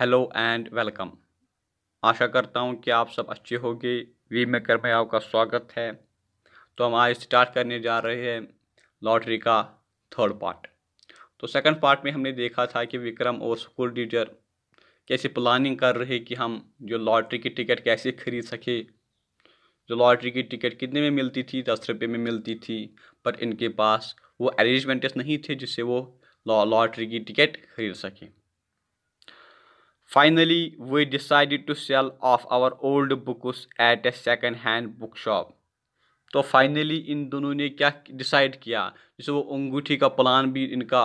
Hello and welcome आशा करता हूँ कि आप सब अच्छे होंगे वी मेकर में आपका स्वागत है तो हम आज स्टार्ट करने जा रहे हैं लॉटरी का थर्ड पार्ट तो सेकंड पार्ट में हमने देखा था कि विक्रम और स्कूल टीचर कैसे प्लानिंग कर रहे कि हम जो लॉटरी की टिकट कैसे खरीद सके जो लॉटरी की टिकट कितने में मिलती थी दस रुपये में मिलती थी पर इनके पास वो अरेंजमेंट्स नहीं थे जिससे वो लॉटरी की टिकट खरीद सकें Finally, we decided to sell off our old books at a second hand bookshop. तो फाइनली इन दोनों ने क्या डिसाइड किया जैसे वो अंगूठी का प्लान भी इनका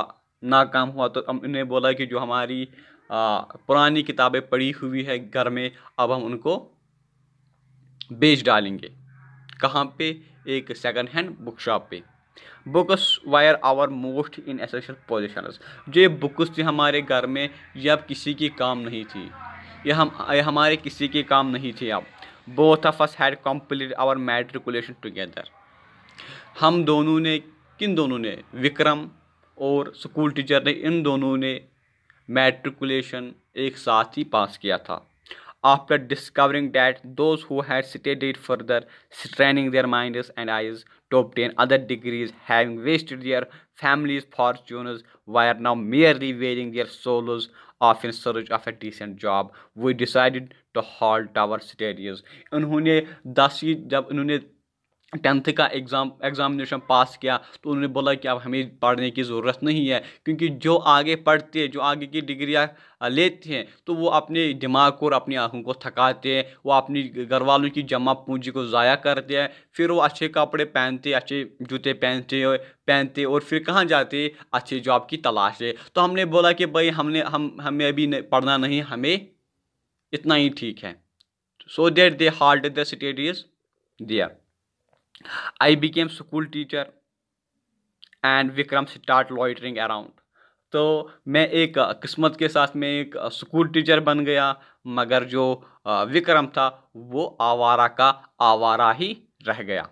नाकाम हुआ तो हम इन्हें बोला कि जो हमारी आ, पुरानी किताबें पड़ी हुई है घर में अब हम उनको बेच डालेंगे कहाँ पे एक सेकंड हैंड बुक शॉप पर books were our most in essential position जो ये बुक्स थी हमारे घर में यह अब किसी की काम नहीं थी यह हम ये हमारे किसी के काम नहीं थी अब both of us had complete our matriculation together हम दोनों ने किन दोनों ने विक्रम और स्कूल टीचर ने इन दोनों ने मैट्रिकुलेशन एक साथ ही पास किया था after discovering that those who had studied further, straining their minds and eyes to obtain other degrees, having wasted their families' fortunes, were now merely wearing their souls off in search of a decent job. We decided to halt our studies. उन्होंने tenth का exam examination pass किया तो उन्होंने बोला कि अब हमें पढ़ने की ज़रूरत नहीं है क्योंकि जो आगे पढ़ते हैं जो आगे की डिग्रियाँ लेते हैं तो वो अपने दिमाग को और अपनी आँखों को थकाते हैं वो अपनी घर वालों की जमा पूंजी को ज़ाया करते हैं फिर वो अच्छे कपड़े पहनते अच्छे जूते पहनते पहनते और फिर कहाँ जाते अच्छे जॉब की तलाश है तो हमने बोला कि भाई हमने हम हमें अभी पढ़ना नहीं हमें इतना ही ठीक है so that they heart the state is दिया I became school teacher and Vikram start loitering around तो मैं एक किस्मत के साथ में एक स्कूल टीचर बन गया मगर जो विक्रम था वो आवारा का आवारा ही रह गया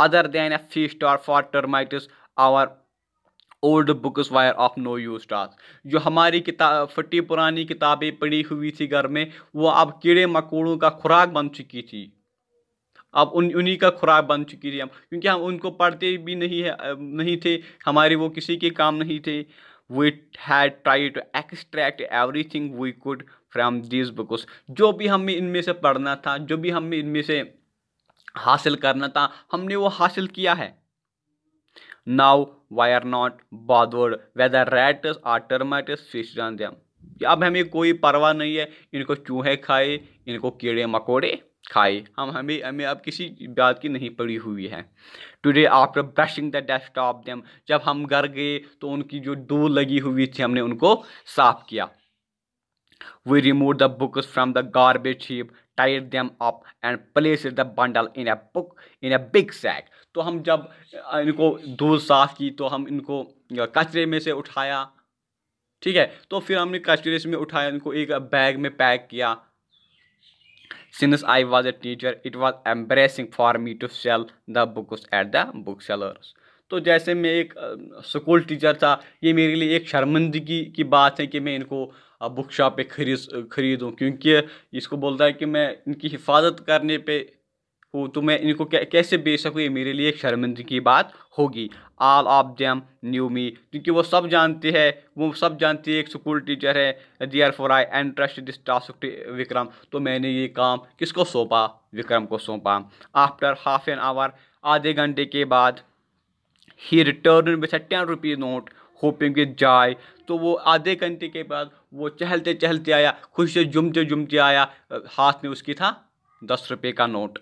अदर देन ए फीस्ट और for termites our old books were of no use task जो हमारी किताब फटी पुरानी किताबें पड़ी हुई थी घर में वो अब कीड़े मकोड़ों का खुराक बन चुकी थी अब उन उन्हीं का खुराक बन चुकी थी हम क्योंकि हम उनको पढ़ते भी नहीं है नहीं थे हमारे वो किसी के काम नहीं थे we had try to extract everything we could from this books जो भी हमें इनमें से पढ़ना था जो भी हमें इनमें से हासिल करना था हमने वो हासिल किया है now we are not bothered whether rats are termites fish जान दम अब हमें कोई परवाह नहीं है इनको चूहे खाए इनको कीड़े मकोड़े खाए हम हमें हमें अब किसी बात की नहीं पड़ी हुई है today after brushing the desk of them जब हम घर गए तो उनकी जो धूल लगी हुई थी हमने उनको साफ किया we remove the books from the garbage heap tight them up and place the bundle in a book in a big sack तो हम जब इनको धूल साफ की तो हम इनको कचरे में से उठाया ठीक है तो फिर हमने कचरे में उठाया इनको एक बैग में पैक किया since I was a teacher it was embarrassing for me to sell the books at the book sellers तो जैसे मैं एक स्कूल टीचर था ये मेरे लिए एक शर्मंदगी की बात है कि मैं इनको बुक शॉप पर खरीद खरीदूँ क्योंकि इसको बोलता है कि मैं इनकी हिफाजत करने पर वो तो मैं इनको कैसे बेच सकूँ ये मेरे लिए एक शर्मिंदगी की बात होगी all of them knew me क्योंकि वो सब जानते हैं वो सब जानती है एक स्कूल टीचर है therefore I trust this task Vikram तो मैंने ये काम किसको सौंपा विक्रम को सौंपा आफ्टर हाफ एन आवर आधे घंटे के बाद ही return with a ten rupees note hoping with जाए तो वो आधे घंटे के बाद वो चहलते चहलते आया खुश से जुमते जुमते आया हाथ में उसकी था दस रुपये का note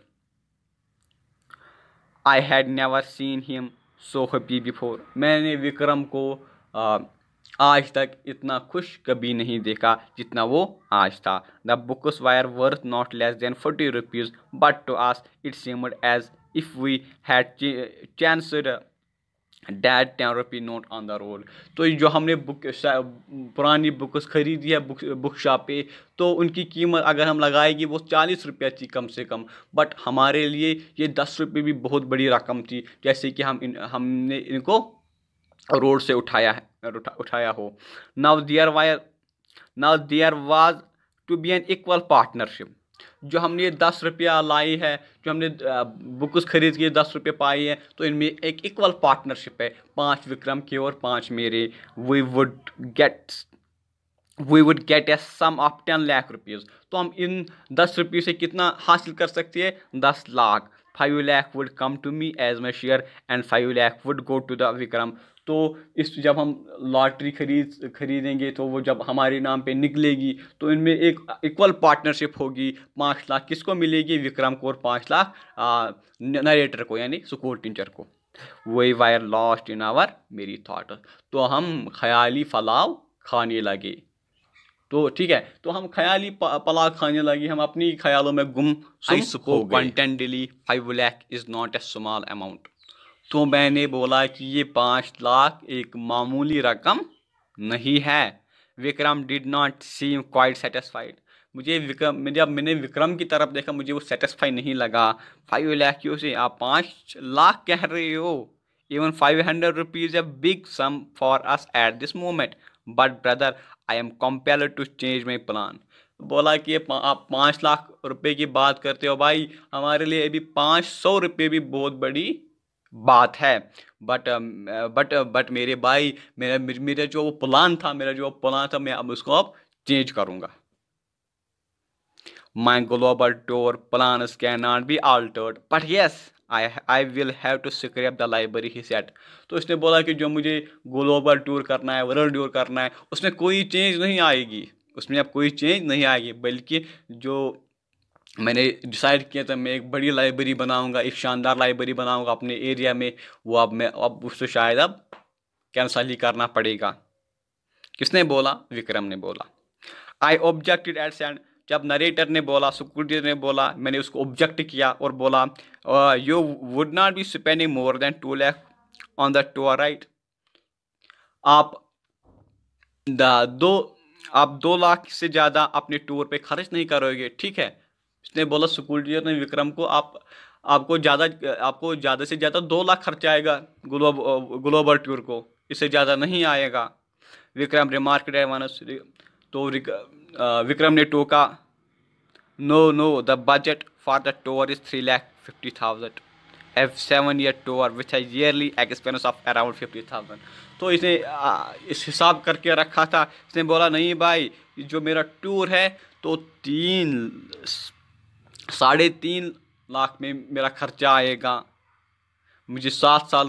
I had never seen him so happy before मैंने विक्रम को आज तक इतना खुश कभी नहीं देखा जितना वो आज था the books were worth not less than forty rupees but to us it seemed as if we had chanced that ten note on the roll तो जो हमने बुक पुरानी बुक्स ख़रीदी है बुक बुक शॉप पे तो उनकी कीमत अगर हम लगाएगी वो चालीस रुपये थी कम से कम बट हमारे लिए ये दस रुपये भी बहुत बड़ी रकम थी जैसे कि हम इन हमने इनको रोड से उठाया है उठा, उठाया हो now there were now there was to be an equal partnership जो हमने दस रुपया लाई है जो हमने बुक्स खरीद के दस रुपये पाई है तो इनमें एक इक्वल पार्टनरशिप है पांच विक्रम की और पांच मेरे we would get we would get a sum of ten lakh rupees तो हम इन दस रुपये से कितना हासिल कर सकते हैं दस lakh five lakh would come to me as my share and five lakh would go to the Vikram तो इस जब हम लॉटरी खरीद खरीदेंगे तो वो जब हमारे नाम पे निकलेगी तो इनमें एक इक्वल पार्टनरशिप होगी पाँच लाख किसको मिलेगी विक्रम को और पाँच लाख नरेटर को यानी स्कूल टीचर को वही वायर लॉस्ट इन आवर मेरी थाट तो हम ख्याली फलाव खाने लगे तो ठीक है तो हम ख्याली पलाव खाने लगे हम अपनी ख्यालों में गुम I suppose contently five lakh is not a small amount तो मैंने बोला कि ये पाँच लाख एक मामूली रकम नहीं है Vikram did not seem quite satisfied मुझे विक्रम जब मैंने विक्रम की तरफ देखा मुझे वो सेटिस्फाई नहीं लगा फाइव लाख की से आप पाँच लाख कह रहे हो even five hundred rupees a big sum for us at this moment but brother I am compelled to change my plan बोला कि आप पाँच लाख रुपए की बात करते हो भाई हमारे लिए अभी पाँच सौ रुपये भी बहुत बड़ी बात है बट बट बट मेरे भाई मेरा मेरा जो प्लान था मेरा जो प्लान था मैं अब उसको अब चेंज करूँगा global tour plan can not be altered but yes I, I will have to scrap the library he said तो उसने बोला कि जो मुझे ग्लोबल टूर करना है वर्ल्ड टूर करना है उसमें कोई चेंज नहीं आएगी उसमें अब कोई चेंज नहीं आएगी बल्कि जो मैंने डिसाइड किया था मैं एक बड़ी लाइब्रेरी बनाऊंगा एक शानदार लाइब्रेरी बनाऊंगा अपने एरिया में वो अब मैं अब उसको शायद अब कैंसल ही करना पड़ेगा किसने बोला विक्रम ने बोला आई ऑब्जेक्टेड एट सैंड जब नरेटर ने बोला सुकुटी ने बोला मैंने उसको ऑब्जेक्ट किया और बोला you would not be spending more than two lakh on the tour right आप दो आप दो लाख से ज़्यादा अपने टूर पे खर्च नहीं करोगे ठीक है उसने बोला स्कूल टीचर ने विक्रम को आप आपको ज़्यादा आपको ज़्यादा से ज़्यादा दो लाख खर्चा आएगा ग्लोब ग्लोबल टूर को इससे ज़्यादा नहीं आएगा विक्रम रिमार्क मानस तो विक्रम ने टोका no no the budget for the tour is three lakh fifty thousand a seven year tour with है yearly expense of around fifty thousand तो इसने इस हिसाब करके रखा था इसने बोला नहीं भाई जो मेरा टूर है तो तीन साढ़े तीन लाख में मेरा खर्चा आएगा मुझे सात साल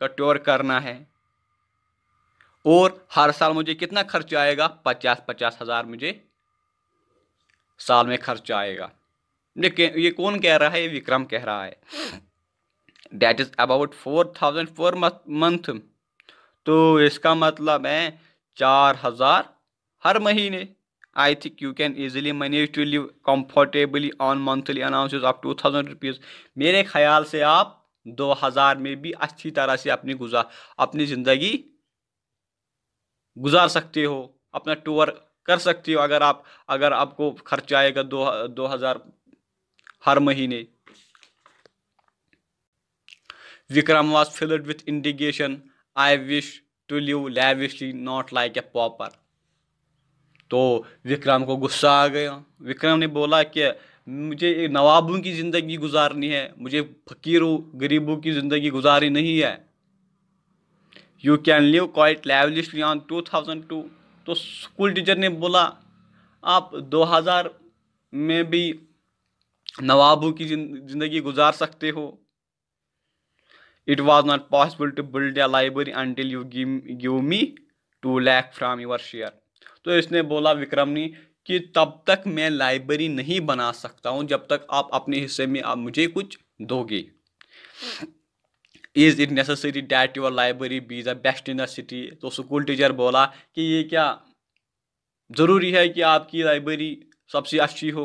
का टूर करना है और हर साल मुझे कितना खर्चा आएगा पचास पचास हज़ार मुझे साल में खर्चा आएगा लेकिन ये कौन कह रहा है ये विक्रम कह रहा है that is about four thousand for month तो इसका मतलब है चार हज़ार हर महीने I think you can easily manage to live comfortably on monthly allowances of two thousand rupees मेरे ख्याल से आप दो हज़ार में भी अच्छी तरह से अपनी गुजार अपनी ज़िंदगी गुजार सकते हो अपना टूर कर सकते हो अगर आप अगर आपको खर्चा आएगा दो दो हज़ार हर महीने Vikram was filled with indignation I wish to live lavishly not like a pauper तो विक्रम को गुस्सा आ गया विक्रम ने बोला कि मुझे नवाबों की ज़िंदगी गुजारनी है मुझे फ़कीरों गरीबों की ज़िंदगी गुजारी नहीं है you can live quite lavishly on two thousand too तो स्कूल टीचर ने बोला आप दो हज़ार में भी नवाबों की ज़िंदगी गुजार सकते हो it was not possible to build a library until you give me two lakh from your share तो इसने बोला विक्रमनी कि तब तक मैं लाइब्रेरी नहीं बना सकता हूँ जब तक आप अपने हिस्से में आप मुझे कुछ दोगे is it necessary that your library be the best in the city तो स्कूल टीचर बोला कि ये क्या ज़रूरी है कि आपकी लाइब्रेरी सबसे अच्छी हो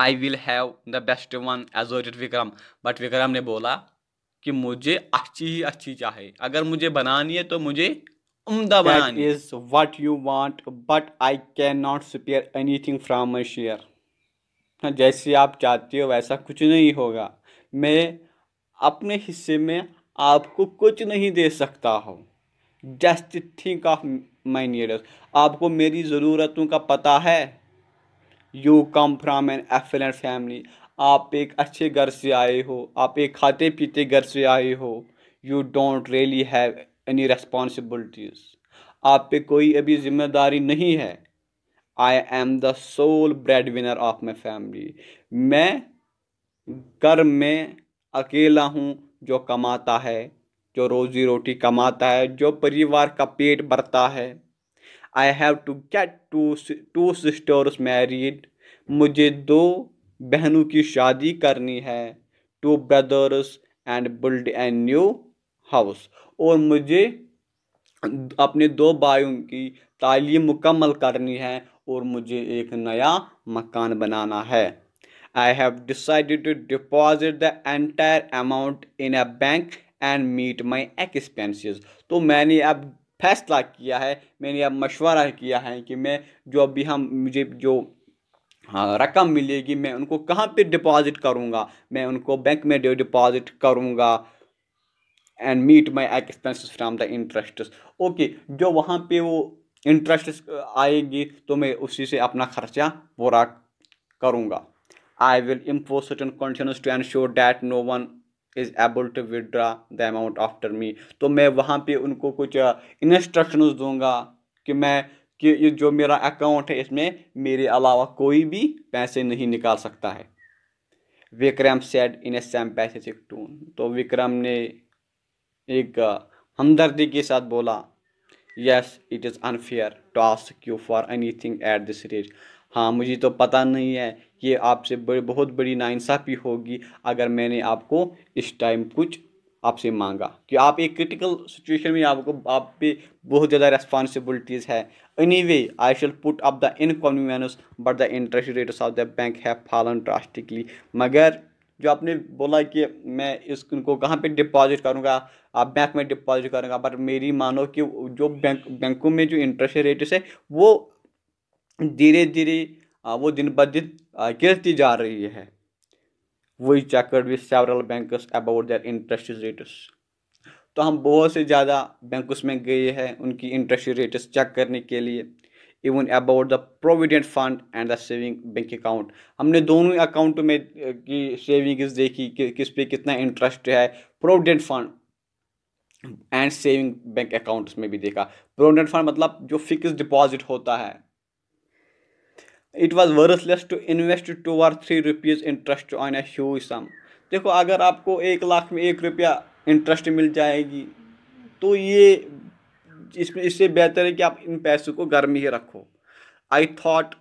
I will have the best one as it Vikram but Vikram ने बोला कि मुझे अच्छी ही अच्छी चाहे अगर मुझे बनानी है तो मुझे बयान is what you want but I can not spare anything from my share जैसे आप चाहते हो वैसा कुछ नहीं होगा मैं अपने हिस्से में आपको कुछ नहीं दे सकता हूँ just think of my needs आपको मेरी ज़रूरतों का पता है you come from an affluent family आप एक अच्छे घर से आए हो आप एक खाते पीते घर से आए हो you don't really have any responsibilities आप पे कोई अभी जिम्मेदारी नहीं है I am the sole bread winner of my family मैं घर में अकेला हूँ जो कमाता है जो रोजी रोटी कमाता है जो परिवार का पेट भरता है I have to get two two sisters married मुझे दो बहनों की शादी करनी है two brothers and build a new house और मुझे अपने दो भाइयों की तालीम मुकम्मल करनी है और मुझे एक नया मकान बनाना है I have decided to deposit the entire amount in a bank and meet my expenses तो मैंने अब फैसला किया है मैंने अब मशवरा किया है कि मैं जो अभी हम मुझे जो हाँ रकम मिलेगी मैं उनको कहाँ पे डिपॉज़िट करूँगा मैं उनको बैंक में डिपॉज़िट करूँगा and meet my expenses from the interest okay जो वहाँ पे वो इंटरेस्ट uh, आएगी तो मैं उसी से अपना खर्चा पूरा करूँगा I will impose certain condition to ensure that no one is able to withdraw the amount after me तो मैं वहाँ पे उनको कुछ इंस्ट्रक्शंस uh, दूंगा कि मैं कि ये जो मेरा अकाउंट है इसमें मेरे अलावा कोई भी पैसे नहीं निकाल सकता है Vikram said in a sympathetic tone तो विक्रम ने एक हमदर्दी के साथ बोला yes it is unfair to ask you for anything at this rage हाँ मुझे तो पता नहीं है ये आपसे बड़ी बहुत बड़ी नाइंसाफ़ी होगी अगर मैंने आपको इस टाइम कुछ आपसे मांगा कि आप एक क्रिटिकल सिचुएशन में आपको आप पे बहुत ज़्यादा रेस्पॉन्सिबिलिटीज़ है anyway I shall put up the inconvenience but the interest rates of the bank have fallen drastically मगर जो आपने बोला कि मैं इसको कहाँ पे डिपॉजिट करूँगा आप बैंक में डिपॉजिट करूँगा पर मेरी मानो कि जो बैंक बैंकों में जो इंटरेस्ट रेट है वो धीरे धीरे वो दिन ब दिन गिरती जा रही है वही checked with several bank about their interest rates तो हम बहुत से ज़्यादा बैंक में गए हैं उनकी इंटरेस्ट रेट्स चेक करने के लिए even about the provident fund and the saving bank account हमने दोनों अकाउंट में की सेविंग्स देखी कि, किस पे कितना इंटरेस्ट है provident fund and saving bank accounts में भी देखा प्रोविडेंट फंड मतलब जो फिक्स डिपॉजिट होता है it was worthless to invest two or three rupees interest on a huge sum देखो अगर आपको एक लाख में एक रुपया इंटरेस्ट मिल जाएगी तो ये इसमें इससे बेहतर है कि आप इन पैसों को घर में ही रखो I thought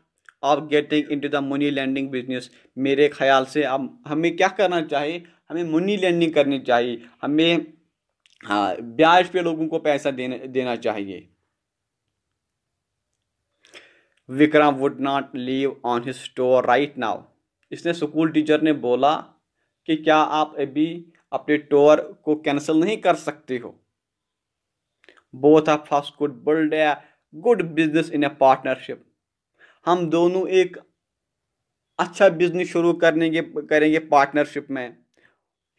of getting into the money lending business मेरे ख्याल से अब हमें क्या करना चाहिए हमें मनी लैंडिंग करनी चाहिए हमें हाँ ब्याज पे लोगों को पैसा देना देना चाहिए Vikram would not leave on his store right now इसने स्कूल टीचर ने बोला कि क्या आप अभी अपने टोर को कैंसिल नहीं कर सकते हो both of us could build a good business in a partnership हम दोनों एक अच्छा बिजनेस शुरू करने के करेंगे पार्टनरशिप में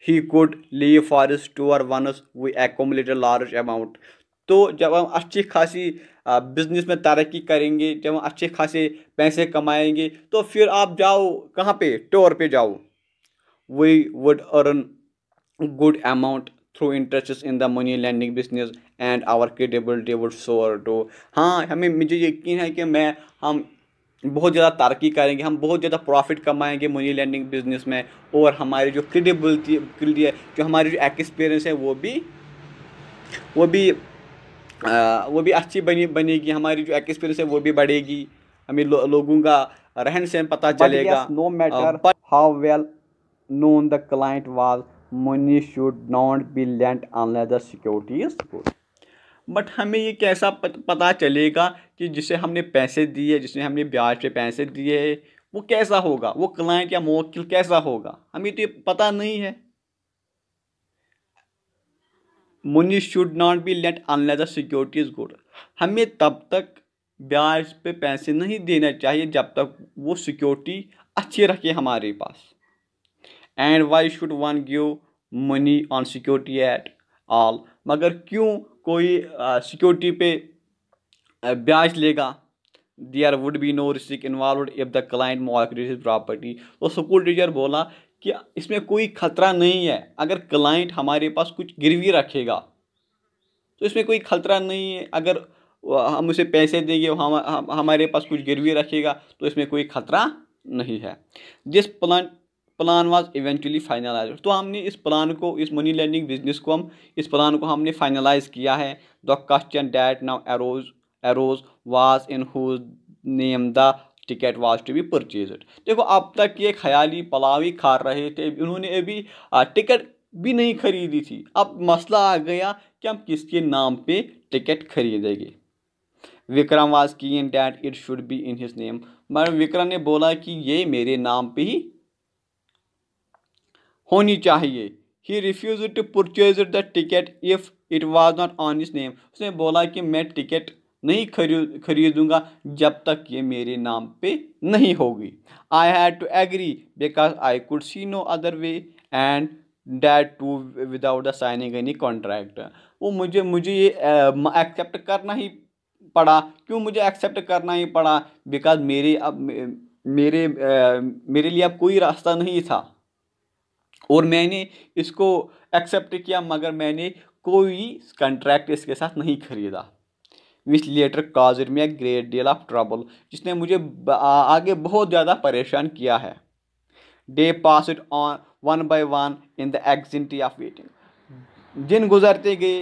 he could leave for this tour once we accumulate large amount तो जब हम अच्छी खासी बिजनेस में तरक्की करेंगे जब हम अच्छे खासे पैसे कमाएंगे तो फिर आप जाओ कहाँ पे टूर पे जाओ we would earn good amount through interest in the money lending business and our credibility would soar too हाँ हमें मुझे यकीन है कि मैं हम बहुत ज़्यादा तरक्की करेंगे हम बहुत ज़्यादा प्रॉफिट कमाएंगे मनी लैंडिंग बिजनेस में और हमारी जो क्रेडिबिलिटी है जो हमारी जो एक्सपीरियंस है वो भी वो भी आ, वो भी अच्छी बनी बनेगी हमारी जो एक्सपीरियंस है वो भी बढ़ेगी हमें लो, लोगों का रहन सहन पता चलेगा no matter how well known the client was money should not be lent unless the security is good but हमें ये कैसा पता चलेगा कि जिसे हमने पैसे दिए जिसने हमने ब्याज पे पैसे दिए वो कैसा होगा वो क्लाइंट या मोकिल कैसा होगा हमें तो ये पता नहीं है money should not be lent unless the security is good हमें तब तक ब्याज पे पैसे नहीं देना चाहिए जब तक वो सिक्योरिटी अच्छी रखे हमारे पास and why should one give money on security at all मगर क्यों कोई सिक्योरिटी पे ब्याज लेगा there would be no risk involve if the client mortgage property तो स्कूल टीचर बोला कि इसमें कोई खतरा नहीं है अगर क्लाइंट हमारे पास कुछ गिरवी रखेगा तो इसमें कोई खतरा नहीं है अगर हम उसे पैसे देंगे हम, हम हमारे पास कुछ गिरवी रखेगा तो इसमें कोई खतरा नहीं है जिस plant plan was eventually finalize तो हमने इस प्लान को इस मनी लैंडिंग बिजनेस को हम इस प्लान को हमने फाइनलाइज किया है the question that now arose arose was in whose name the ticket was to be purchase देखो अब तक ये ख्याली पलावी खा रहे थे उन्होंने अभी टिकट भी नहीं खरीदी थी अब मसला आ गया कि हम किसके नाम पे टिकट खरीदेंगे Vikram was keen that it should be in his name मगर विक्रम ने बोला कि ये मेरे नाम पे ही होनी चाहिए ही refuse to purchase the ticket if it was not on his name उसने बोला कि मैं टिकट नहीं खरीद खरीदूंगा जब तक ये मेरे नाम पे नहीं होगी I had to agree because I could see no other way and that too without the signing any contract वो मुझे मुझे ये एक्सेप्ट करना ही पड़ा क्यों मुझे एक्सेप्ट करना ही पड़ा बिकॉज मेरे अब मेरे मेरे लिए अब कोई रास्ता नहीं था और मैंने इसको एक्सेप्ट किया मगर मैंने कोई कंट्रैक्ट इसके साथ नहीं खरीदा विच लेटर काजर में ग्रेट डील ऑफ ट्रबल जिसने मुझे आगे बहुत ज़्यादा परेशान किया है they pass it on one by one in the anxiety of waiting दिन गुजरते गए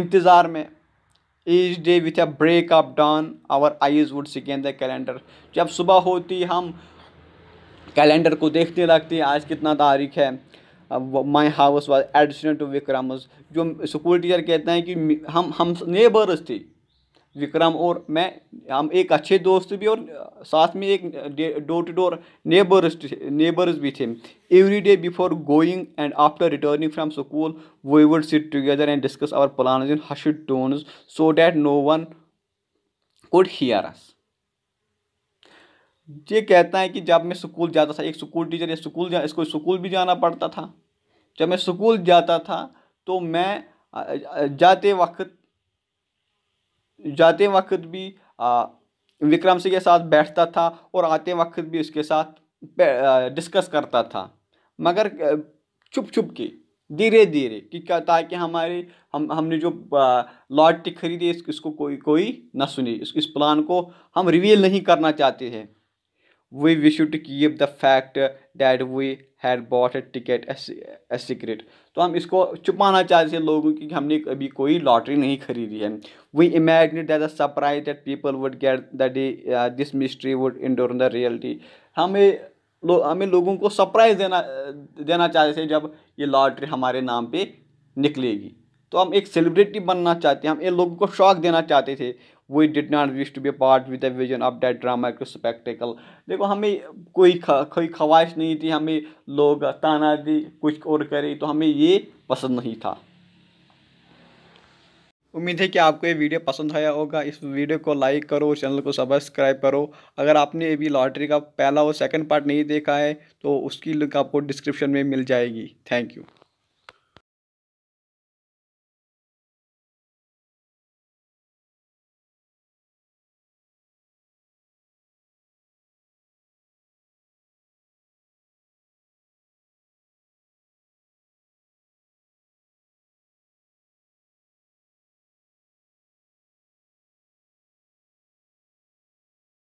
इंतज़ार में each day with a break up dawn our eyes would sicken the calendar जब सुबह होती हम कैलेंडर को देखते लगते हैं आज कितना तारीख है my house was additional to Vikram जो स्कूल टीचर कहते हैं कि हम हम नेबर्स थे विक्रम और मैं हम एक अच्छे दोस्त भी और साथ में एक door to door neighbours neighbours भी थे every day before going and after returning from school we would sit together and discuss our plan in hush tones so that no one could hear us ये कहता है कि जब मैं school जाता था एक स्कूल टीचर या स्कूल जा इसको स्कूल भी जाना पड़ता था जब मैं स्कूल जाता था तो मैं जाते वक्त जाते वक्त भी विक्रम सिंह के साथ बैठता था और आते वक्त भी उसके साथ डिस्कस करता था मगर चुप चुप के धीरे धीरे कि क्या ताकि हमारे हम हमने जो लॉट खरीदी इस, इसको कोई कोई ना सुने इस, इस प्लान को हम रिवील नहीं करना चाहते हैं we, we should keep the fact that we had bought a ticket as a secret तो हम इसको छुपाना चाहते हैं लोगों की हमने अभी कोई लॉटरी नहीं खरीदी है we imagine that the surprise that people would get the day this mystery would endure the reality हमें लो हमें लोगों को सरप्राइज देना uh, देना चाहते थे जब ये लॉटरी हमारे नाम पे निकलेगी तो हम एक सेलिब्रिटी बनना चाहते हैं हम ये लोगों को शौक देना चाहते थे we did not wish to be part with the vision of that drama एक स्पेक्टिकल देखो हमें कोई कोई ख्वाहिश नहीं थी हमें लोग ताना दी कुछ और करे तो हमें ये पसंद नहीं था उम्मीद है कि आपको ये वीडियो पसंद आया होगा इस वीडियो को लाइक करो चैनल को सब्सक्राइब करो अगर आपने अभी लॉटरी का पहला और सेकंड पार्ट नहीं देखा है तो उसकी लिंक आपको डिस्क्रिप्शन में मिल जाएगी थैंक यू